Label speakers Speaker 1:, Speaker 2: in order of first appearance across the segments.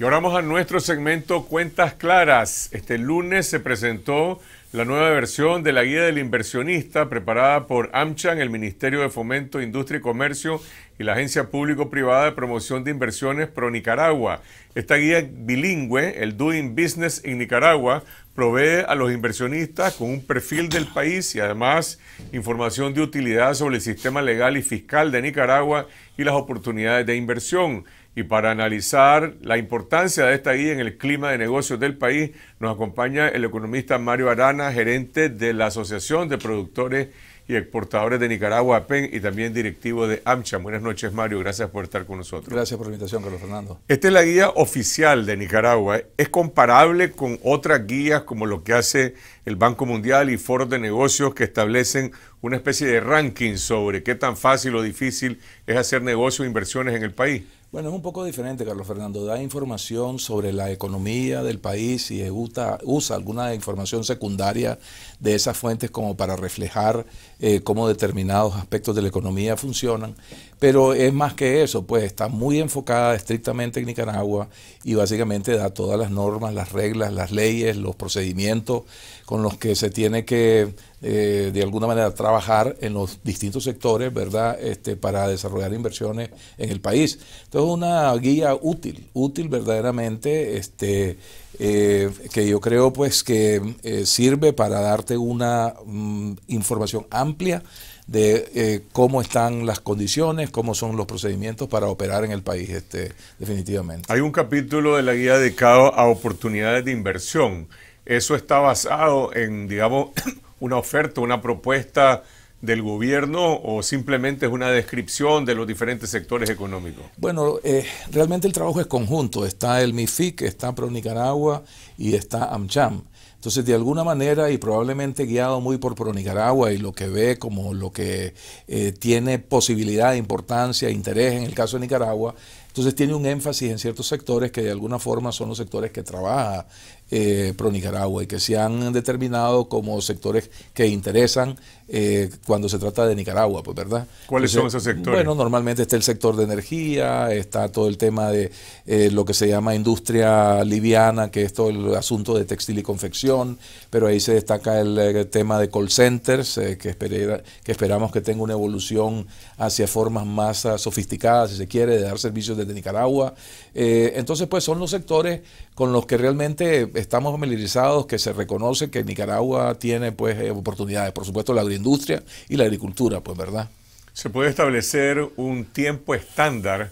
Speaker 1: Y ahora vamos a nuestro segmento Cuentas Claras. Este lunes se presentó la nueva versión de la Guía del Inversionista preparada por AmCham, el Ministerio de Fomento, Industria y Comercio y la Agencia Público-Privada de Promoción de Inversiones Pro Nicaragua. Esta guía bilingüe, el Doing Business in Nicaragua, provee a los inversionistas con un perfil del país y además información de utilidad sobre el sistema legal y fiscal de Nicaragua y las oportunidades de inversión. Y para analizar la importancia de esta guía en el clima de negocios del país, nos acompaña el economista Mario Arana, gerente de la Asociación de Productores y Exportadores de Nicaragua, APEN, y también directivo de AMCHA. Buenas noches, Mario. Gracias por estar con nosotros.
Speaker 2: Gracias por la invitación, Carlos Fernando.
Speaker 1: Esta es la guía oficial de Nicaragua. ¿Es comparable con otras guías como lo que hace el Banco Mundial y foros de negocios que establecen una especie de ranking sobre qué tan fácil o difícil es hacer negocios e inversiones en el país?
Speaker 2: Bueno, es un poco diferente, Carlos Fernando. Da información sobre la economía del país y usa, usa alguna información secundaria de esas fuentes como para reflejar eh, cómo determinados aspectos de la economía funcionan, pero es más que eso, pues está muy enfocada estrictamente en Nicaragua y básicamente da todas las normas, las reglas, las leyes, los procedimientos con los que se tiene que eh, de alguna manera trabajar en los distintos sectores, ¿verdad? Este, para desarrollar inversiones en el país. Entonces, una guía útil, útil verdaderamente, este, eh, que yo creo pues que eh, sirve para darte una mm, información amplia de eh, cómo están las condiciones, cómo son los procedimientos para operar en el país, este, definitivamente.
Speaker 1: Hay un capítulo de la guía dedicado a oportunidades de inversión. Eso está basado en, digamos, una oferta, una propuesta del gobierno o simplemente es una descripción de los diferentes sectores económicos?
Speaker 2: Bueno, eh, realmente el trabajo es conjunto. Está el MIFIC, está PRONICARAGUA y está AmCham. Entonces, de alguna manera y probablemente guiado muy por PRONICARAGUA y lo que ve como lo que eh, tiene posibilidad, importancia, interés en el caso de Nicaragua, entonces tiene un énfasis en ciertos sectores que de alguna forma son los sectores que trabaja eh, pro Nicaragua y que se han determinado como sectores que interesan eh, cuando se trata de Nicaragua, pues, ¿verdad? ¿Cuáles son esos sectores? Bueno, normalmente está el sector de energía, está todo el tema de eh, lo que se llama industria liviana, que es todo el asunto de textil y confección, pero ahí se destaca el, tema de call centers, que, esperamos que tenga una evolución hacia formas más ah, sofisticadas, si se quiere, de dar servicios desde Nicaragua. entonces, pues son los sectores con los que realmente estamos familiarizados, que se reconoce que Nicaragua tiene pues eh, oportunidades, por supuesto la agroindustria y la agricultura, pues verdad. Se puede establecer un
Speaker 1: tiempo estándar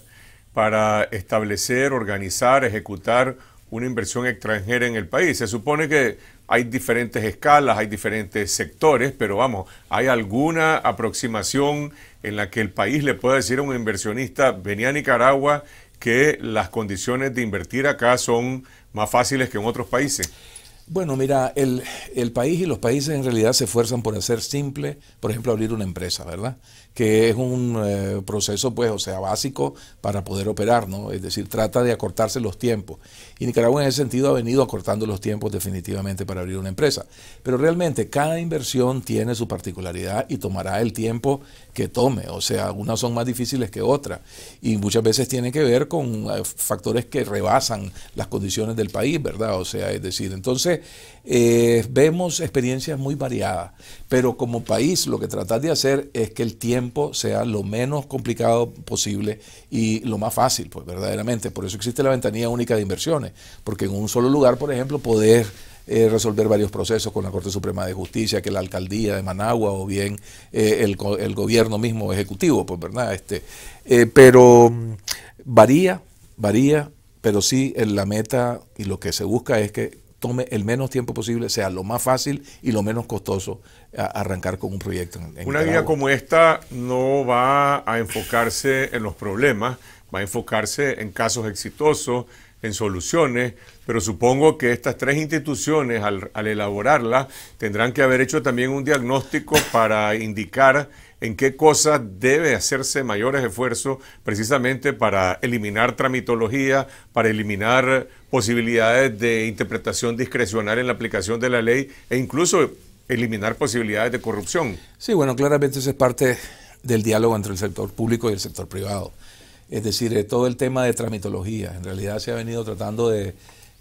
Speaker 1: para establecer, organizar, ejecutar una inversión extranjera en el país. Se supone que hay diferentes escalas, hay diferentes sectores, pero vamos, ¿hay alguna aproximación en la que el país le pueda decir a un inversionista, venía a Nicaragua que las condiciones de invertir acá son
Speaker 2: más fáciles que en otros países? Bueno, mira, el, país y los países en realidad se esfuerzan por hacer simple, por ejemplo, abrir una empresa, ¿verdad? Que es un eh, proceso, pues, o sea, básico para poder operar, ¿no? Es decir, trata de acortarse los tiempos. Y Nicaragua en ese sentido ha venido acortando los tiempos definitivamente para abrir una empresa. Pero realmente cada inversión tiene su particularidad y tomará el tiempo que tome. O sea, unas son más difíciles que otras. Y muchas veces tienen que ver con eh, factores que rebasan las condiciones del país, ¿verdad? O sea, es decir, entonces eh, vemos experiencias muy variadas, pero como país lo que tratar de hacer es que el tiempo sea lo menos complicado posible y lo más fácil, pues verdaderamente. Por eso existe la ventanilla única de inversiones, porque en un solo lugar, por ejemplo, poder eh, resolver varios procesos con la Corte Suprema de Justicia, que la alcaldía de Managua o bien eh, el, gobierno mismo ejecutivo, pues verdad, este, pero varía, varía, pero sí la meta y lo que se busca es que tome el menos tiempo posible, sea lo más fácil y lo menos costoso arrancar con un proyecto. Una guía
Speaker 1: como esta no va a enfocarse en los problemas, va a enfocarse en casos exitosos, en soluciones, pero supongo que estas tres instituciones al, al elaborarla tendrán que haber hecho también un diagnóstico para indicar en qué cosas debe hacerse mayores esfuerzos precisamente para eliminar tramitología, para eliminar posibilidades de interpretación discrecional en la aplicación de la ley e incluso eliminar posibilidades
Speaker 2: de corrupción. Sí, bueno, claramente eso es parte del diálogo entre el sector público y el sector privado. Es decir, eh, todo el tema de tramitología. En realidad se ha venido tratando de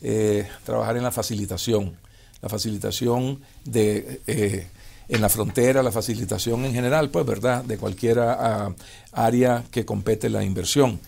Speaker 2: eh, trabajar en la facilitación, la facilitación de eh, en la frontera, la facilitación en general, pues, ¿verdad?, de cualquier ah, área que compete la inversión.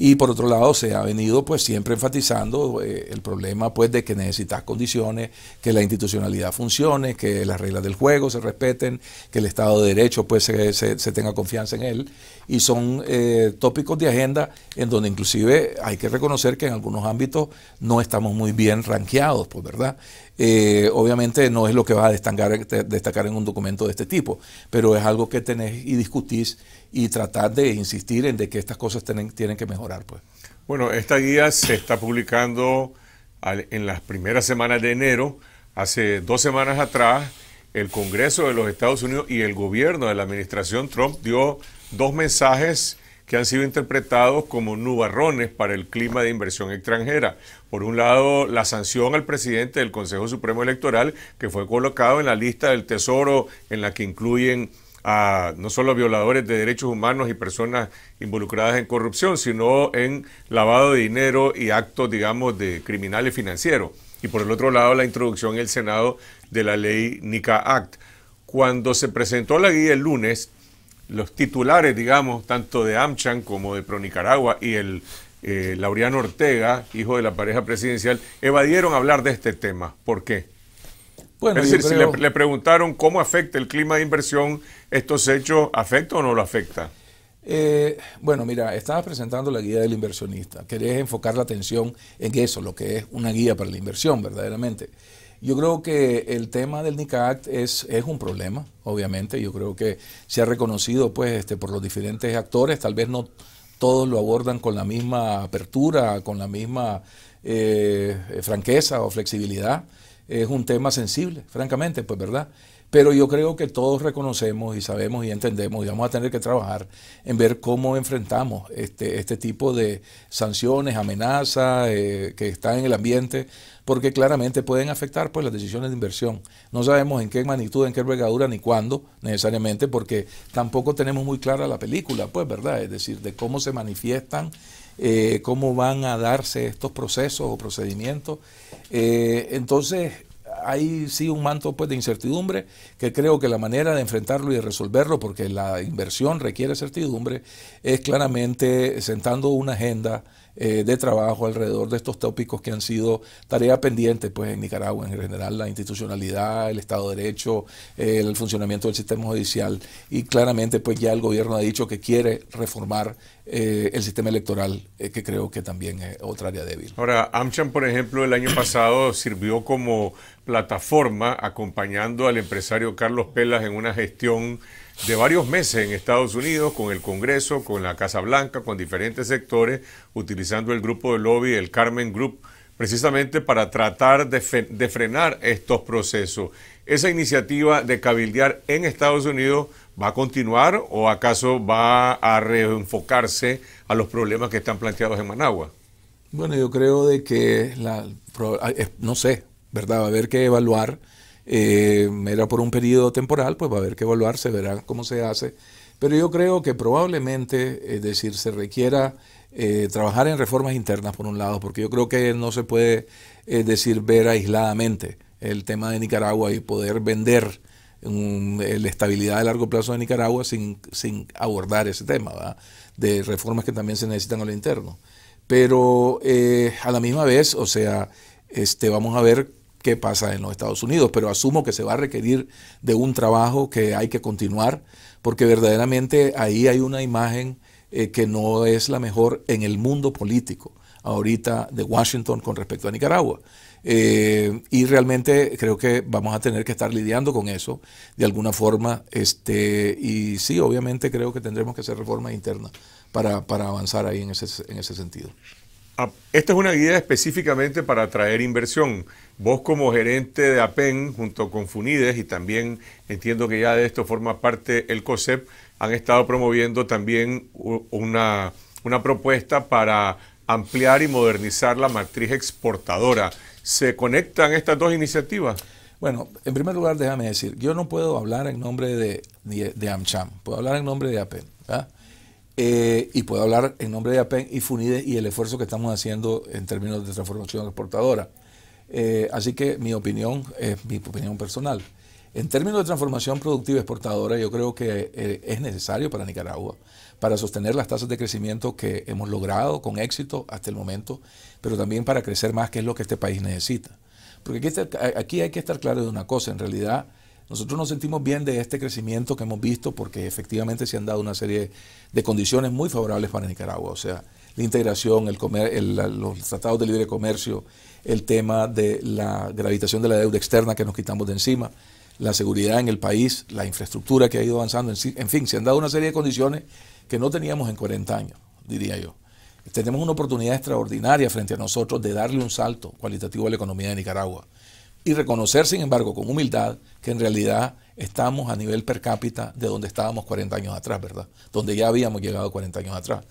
Speaker 2: Y por otro lado, se ha venido pues siempre enfatizando eh, el problema pues de que necesitas condiciones, que la institucionalidad funcione, que las reglas del juego se respeten, que el Estado de Derecho pues se, tenga confianza en él. Y son eh, tópicos de agenda en donde inclusive hay que reconocer que en algunos ámbitos no estamos muy bien ranqueados, pues verdad. Eh, obviamente no es lo que va a destacar, destacar en un documento de este tipo, pero es algo que tenés y discutís y tratar de insistir en que estas cosas tienen, que mejorar. Pues.
Speaker 1: Bueno, esta guía se está publicando en las primeras semanas de enero. Hace dos semanas atrás, el Congreso de los Estados Unidos y el gobierno de la administración Trump dio dos mensajes que han sido interpretados como nubarrones para el clima de inversión extranjera. Por un lado, la sanción al presidente del Consejo Supremo Electoral, que fue colocado en la lista del Tesoro, en la que incluyen a no solo violadores de derechos humanos y personas involucradas en corrupción, sino en lavado de dinero y actos, digamos, de criminales financieros. Y por el otro lado, la introducción en el Senado de la ley NICA Act. Cuando se presentó la guía el lunes, los titulares, digamos, tanto de Amchan como de ProNicaragua y el eh, Laureano Ortega, hijo de la pareja presidencial, evadieron hablar de este tema. ¿Por qué? es decir, si le, preguntaron cómo afecta el clima de inversión estos hechos, ¿afecta o no lo afecta?
Speaker 2: Eh, bueno, mira, estabas presentando la guía del inversionista. Querés enfocar la atención en eso, lo que es una guía para la inversión, verdaderamente. Yo creo que el tema del NICA Act es, es un problema, obviamente. Yo creo que se ha reconocido pues, este, por los diferentes actores, tal vez no todos lo abordan con la misma apertura, con la misma eh, eh, franqueza o flexibilidad. Es un tema sensible, francamente, pues verdad. Pero yo creo que todos reconocemos y sabemos y entendemos y vamos a tener que trabajar en ver cómo enfrentamos este, este tipo de sanciones, amenazas eh, que están en el ambiente, porque claramente pueden afectar pues, las decisiones de inversión. No sabemos en qué magnitud, en qué envergadura ni cuándo necesariamente, porque tampoco tenemos muy clara la película, pues, ¿verdad? Es decir, de cómo se manifiestan eh, cómo van a darse estos procesos o procedimientos. Eh, entonces, hay sí un manto pues, de incertidumbre que creo que la manera de enfrentarlo y de resolverlo, porque la inversión requiere certidumbre, es claramente sentando una agenda eh, de trabajo alrededor de estos tópicos que han sido tarea pendiente pues, en Nicaragua en general, la institucionalidad, el Estado de Derecho, eh, el funcionamiento del sistema judicial y claramente pues, ya el gobierno ha dicho que quiere reformar eh, el sistema electoral, eh, que creo que también es otra área débil.
Speaker 1: Ahora, AmCham, por ejemplo, el año pasado sirvió como plataforma acompañando al empresario Carlos Pelas en una gestión de varios meses en Estados Unidos, con el Congreso, con la Casa Blanca, con diferentes sectores, utilizando el grupo de lobby, el Carmen Group precisamente para tratar de, frenar estos procesos. ¿Esa iniciativa de cabildear en Estados Unidos va a continuar o acaso va a reenfocarse a los problemas que están planteados en Managua?
Speaker 2: Bueno, yo creo de que, la, no sé, ¿verdad? Va a haber que evaluar, eh, era por un periodo temporal, pues va a haber que evaluar, se verá cómo se hace pero yo creo que probablemente, es decir, se requiera eh, trabajar en reformas internas, por un lado, porque yo creo que no se puede, decir, ver aisladamente el tema de Nicaragua y poder vender mm, la estabilidad a largo plazo de Nicaragua sin, sin abordar ese tema ¿verdad? de reformas que también se necesitan a lo interno. Pero eh, a la misma vez, o sea, este, vamos a ver qué pasa en los Estados Unidos, pero asumo que se va a requerir de un trabajo que hay que continuar porque verdaderamente ahí hay una imagen eh, que no es la mejor en el mundo político ahorita de Washington con respecto a Nicaragua. Eh, y realmente creo que vamos a tener que estar lidiando con eso de alguna forma. Este, y sí, obviamente creo que tendremos que hacer reformas internas para, para avanzar ahí en ese, en ese sentido.
Speaker 1: Ah, esta es una guía específicamente para atraer inversión. Vos como gerente de APEN junto con Funides y también entiendo que ya de esto forma parte el COSEP, han estado promoviendo también una, propuesta para ampliar y modernizar la matriz exportadora. ¿Se conectan estas dos iniciativas?
Speaker 2: Bueno, en primer lugar, déjame decir, yo no puedo hablar en nombre de, de, AmCham, puedo hablar en nombre de APEN. Eh, y puedo hablar en nombre de APEN y FUNIDE y el esfuerzo que estamos haciendo en términos de transformación exportadora. Eh, así que mi opinión es mi opinión personal. En términos de transformación productiva exportadora, yo creo que eh, es necesario para Nicaragua, para sostener las tasas de crecimiento que hemos logrado con éxito hasta el momento, pero también para crecer más, que es lo que este país necesita. Porque aquí, aquí hay que estar claro de una cosa, en realidad nosotros nos sentimos bien de este crecimiento que hemos visto porque efectivamente se han dado una serie de condiciones muy favorables para Nicaragua. O sea, la integración, el los tratados de libre comercio, el tema de la gravitación de la deuda externa que nos quitamos de encima, la seguridad en el país, la infraestructura que ha ido avanzando. En fin, se han dado una serie de condiciones que no teníamos en 40 años, diría yo tenemos una oportunidad extraordinaria frente a nosotros de darle un salto cualitativo a la economía de Nicaragua y reconocer, sin embargo, con humildad, que en realidad estamos a nivel per cápita de donde estábamos 40 años atrás, ¿verdad? Donde ya habíamos llegado 40 años atrás.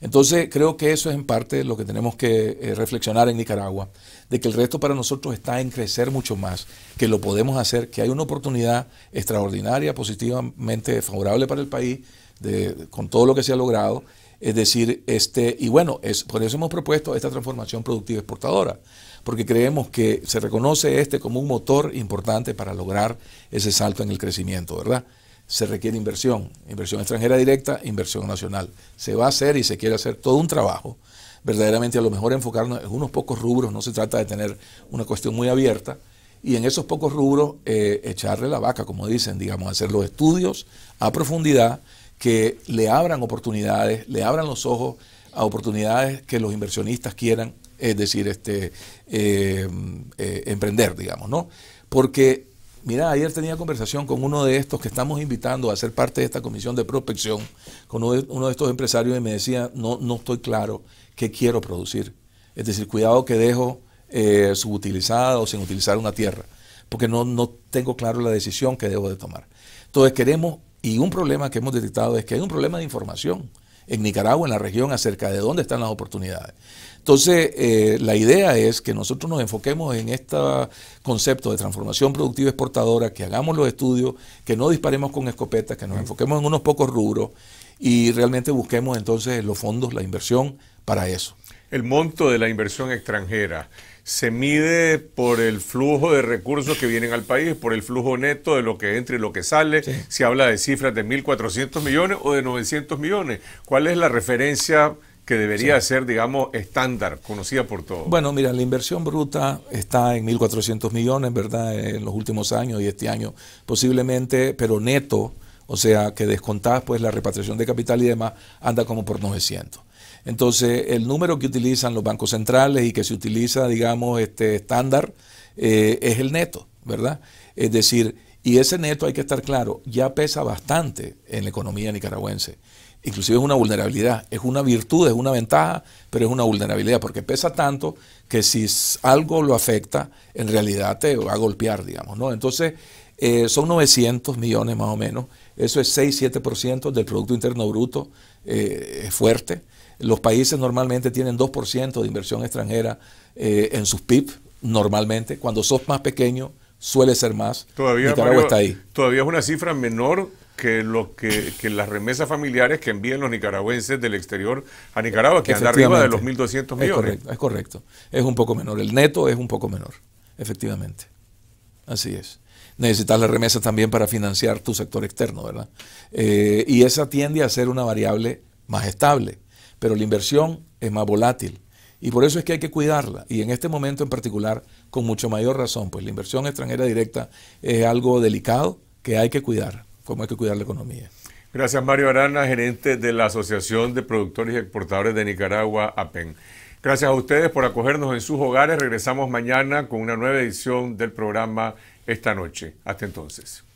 Speaker 2: Entonces, creo que eso es en parte lo que tenemos que eh, reflexionar en Nicaragua, de que el resto para nosotros está en crecer mucho más, que lo podemos hacer, que hay una oportunidad extraordinaria, positivamente favorable para el país, con todo lo que se ha logrado. Es decir, este, y bueno, es, por eso hemos propuesto esta transformación productiva exportadora porque creemos que se reconoce este como un motor importante para lograr ese salto en el crecimiento, ¿verdad? Se requiere inversión, inversión extranjera directa, inversión nacional. Se va a hacer y se quiere hacer todo un trabajo. Verdaderamente a lo mejor enfocarnos en unos pocos rubros, no se trata de tener una cuestión muy abierta, y en esos pocos rubros eh, echarle la vaca, como dicen, digamos, hacer los estudios a profundidad que le abran oportunidades, le abran los ojos a oportunidades que los inversionistas quieran es decir, este, eh, eh, emprender, digamos, ¿no? Porque, mira, ayer tenía conversación con uno de estos que estamos invitando a ser parte de esta comisión de prospección, con uno de, estos empresarios y me decía, no, no estoy claro qué quiero producir. Es decir, cuidado que dejo eh, subutilizada o sin utilizar una tierra, porque no, no tengo claro la decisión que debo de tomar. Entonces queremos, y un problema que hemos detectado es que hay un problema de información en Nicaragua, en la región, acerca de dónde están las oportunidades. Entonces, eh, la idea es que nosotros nos enfoquemos en este concepto de transformación productiva exportadora, que hagamos los estudios, que no disparemos con escopetas, que nos enfoquemos en unos pocos rubros y realmente busquemos entonces los fondos, la inversión para eso. El monto de la inversión extranjera se mide
Speaker 1: por el flujo de recursos que vienen al país, por el flujo neto de lo que entra y lo que sale. Se habla de cifras de 1.400 millones o de 900 millones. ¿Cuál es la referencia que debería ser, digamos, estándar, conocida por todos.
Speaker 2: Bueno, mira, la inversión bruta está en 1.400 millones, ¿verdad? En los últimos años y este año posiblemente, pero neto, o sea, que descontás pues la repatriación de capital y demás, anda como por 900. Entonces, el número que utilizan los bancos centrales y que se utiliza, digamos, este estándar, eh, es el neto, ¿verdad? Es decir, y ese neto, hay que estar claro, ya pesa bastante en la economía nicaragüense. Inclusive es una vulnerabilidad, es una virtud, es una ventaja, pero es una vulnerabilidad porque pesa tanto que si algo lo afecta, en realidad te va a golpear, digamos, ¿no? Entonces, eh, son 900 millones más o menos, eso es 6-7% del Producto Interno Bruto, eh, es fuerte. Los países normalmente tienen 2% de inversión extranjera eh, en sus PIB, normalmente. Cuando sos más pequeño, suele ser más. Todavía, Nicaragua está ahí.
Speaker 1: Todavía es una cifra menor que lo que, las remesas familiares que envían los nicaragüenses del exterior a Nicaragua, que anda arriba de los 1.200 millones.
Speaker 2: Es correcto, es un poco menor. El neto es un poco menor, efectivamente. Así es. Necesitas las remesas también para financiar tu sector externo, ¿verdad? Eh, y esa tiende a ser una variable más estable, pero la inversión es más volátil. Y por eso es que hay que cuidarla. Y en este momento en particular, con mucho mayor razón, pues la inversión extranjera directa es algo delicado que hay que cuidar, como hay que cuidar la economía.
Speaker 1: Gracias, Mario Arana, gerente de la Asociación de Productores y Exportadores de Nicaragua, APEN. Gracias a ustedes por acogernos en sus hogares. Regresamos mañana con una nueva edición del programa esta noche. Hasta entonces.